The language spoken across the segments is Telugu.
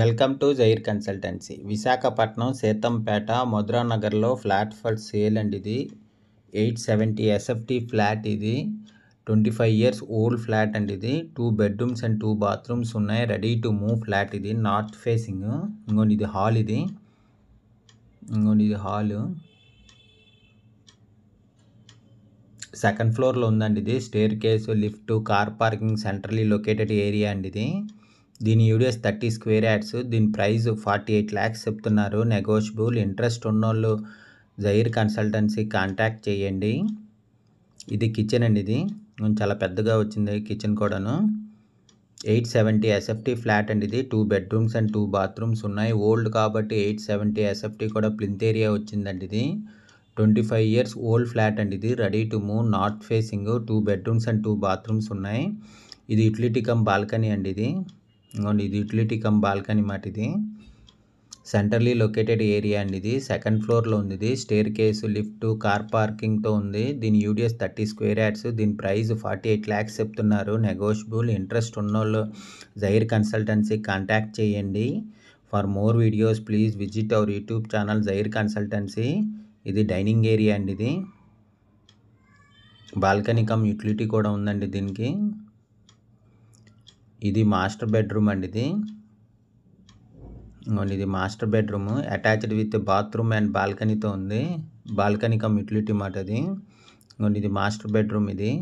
welcome to Zair consultancy Visakhapatnam Seethampeta మధురానగర్లో ఫ్లాట్ ఫర్ సేల్ అండి ఇది ఎయిట్ సెవెంటీ ఎస్ఎఫ్టీ ఫ్లాట్ ఇది twenty five years old flat అండి ఇది two bedrooms and two bathrooms ఉన్నాయి రెడీ టు మూవ్ ఫ్లాట్ ఇది నార్త్ ఫేసింగ్ ఇంకోటి ఇది హాల్ ఇది ఇంకోటి ఇది హాల్ సెకండ్ ఫ్లోర్లో ఉందండి ఇది staircase lift car parking centrally located area అండి ఇది దీని యూడిఎస్ థర్టీ స్క్వేర్ యాడ్స్ దీని ప్రైస్ ఫార్టీ ఎయిట్ ల్యాక్స్ చెప్తున్నారు నెగోషియబుల్ ఇంట్రెస్ట్ ఉన్నోళ్ళు జైర్ కన్సల్టెన్సీ కాంటాక్ట్ చేయండి ఇది కిచెన్ అండి ఇది చాలా పెద్దగా వచ్చింది కిచెన్ కూడాను ఎయిట్ సెవెంటీ ఎస్ఎఫ్టీ ఫ్లాట్ అండి ఇది two bedrooms and two bathrooms ఉన్నాయి ఓల్డ్ కాబట్టి ఎయిట్ సెవెంటీ ఎస్ఎఫ్టీ కూడా ప్లింత్ ఏరియా వచ్చిందండి ఇది twenty five years old flat అండి ఇది ready to move north facing two bedrooms and two bathrooms ఉన్నాయి ఇది యూటిలిటీ కమ్ బాల్కనీ అండి ఇది ఇంకోండి ఇది యూటిలిటీ కమ్ బాల్కనీ మాట ఇది సెంటర్లీ లొకేటెడ్ ఏరియా అండి ఇది సెకండ్ ఫ్లోర్లో ఉంది ఇది స్టేర్ కేసు లిఫ్ట్ కార్ పార్కింగ్తో ఉంది దీని యూడిఎస్ థర్టీ స్క్వేర్ యాడ్స్ దీని ప్రైస్ ఫార్టీ ఎయిట్ ల్యాక్స్ చెప్తున్నారు నెగోషియబుల్ ఇంట్రెస్ట్ ఉన్నోళ్ళు జైర్ కన్సల్టెన్సీ కాంటాక్ట్ చేయండి for more videos please visit our YouTube channel Zair consultancy ఇది డైనింగ్ ఏరియా అండి ఇది బాల్కనీ కమ్ యూటిలిటీ కూడా ఉందండి దీనికి ఇది మాస్టర్ బెడ్రూమ్ అండి ఇది ఇది master bedroom attached with bathroom and బాల్కనీతో ఉంది బాల్కనీ కమ్ యూటిలిటీ మాట అది ఇది మాస్టర్ బెడ్రూమ్ ఇది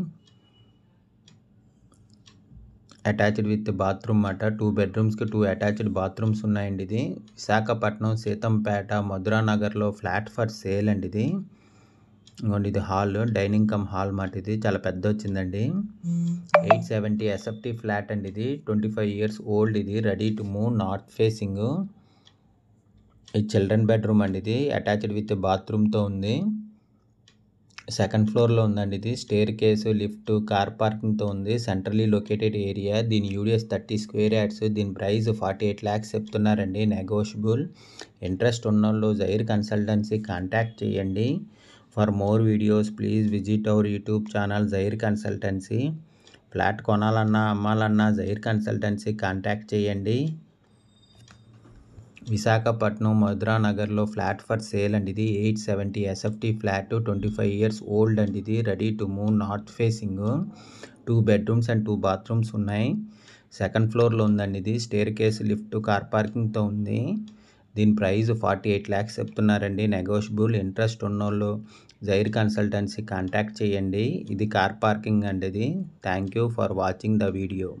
అటాచ్డ్ విత్ బాత్రూమ్ అట టూ బెడ్రూమ్స్కి టూ అటాచ్డ్ బాత్రూమ్స్ ఉన్నాయండి ఇది విశాఖపట్నం సీతంపేట మధురానగర్లో ఫ్లాట్ ఫర్ సేల్ అండి ఇది ఇదిగోండి ఇది హాల్ డైనింగ్ కమ్ హాల్ మాట ఇది చాలా పెద్ద వచ్చిందండి ఎయిట్ సెవెంటీ ఎస్ఎఫ్టీ ఫ్లాట్ అండి ఇది ట్వంటీ ఫైవ్ ఇయర్స్ ఓల్డ్ ఇది ready to move north facing ఇది చిల్డ్రన్ బెడ్రూమ్ అండి ఇది అటాచ్డ్ విత్ బాత్రూమ్తో ఉంది సెకండ్ ఫ్లోర్లో ఉందండి ఇది స్టేర్ కేసు లిఫ్ట్ కార్ పార్కింగ్తో ఉంది సెంట్రలీ లొకేటెడ్ ఏరియా దీని యూడిఎస్ థర్టీ స్క్వేర్ యాడ్స్ దీని ప్రైస్ ఫార్టీ ఎయిట్ ల్యాక్స్ చెప్తున్నారండి నెగోషియబుల్ ఇంట్రెస్ట్ ఉన్న వాళ్ళు జైర్ కన్సల్టెన్సీ కాంటాక్ట్ చేయండి for more videos please visit our YouTube channel Zair consultancy flat కొనాలన్నా అమ్మాలన్నా జైర్ కన్సల్టెన్సీ కాంటాక్ట్ చేయండి విశాఖపట్నం మధురా నగర్లో ఫ్లాట్ ఫర్ సేల్ అండి ఇది eight seventy SFT flat twenty five years old అండి ఇది ready to move north facing two bedrooms and two bathrooms ఉన్నాయి సెకండ్ ఫ్లోర్లో ఉందండి ఇది స్టేర్ కేస్ లిఫ్ట్ కార్ పార్కింగ్తో ఉంది దీని ప్రైస్ ఫార్టీ ఎయిట్ ల్యాక్స్ చెప్తున్నారండి నెగోషియబుల్ ఇంట్రెస్ట్ ఉన్నోళ్ళు జైర్ కన్సల్టెన్సీ కాంటాక్ట్ చేయండి ఇది కార్ పార్కింగ్ అండి ఇది thank you for watching the video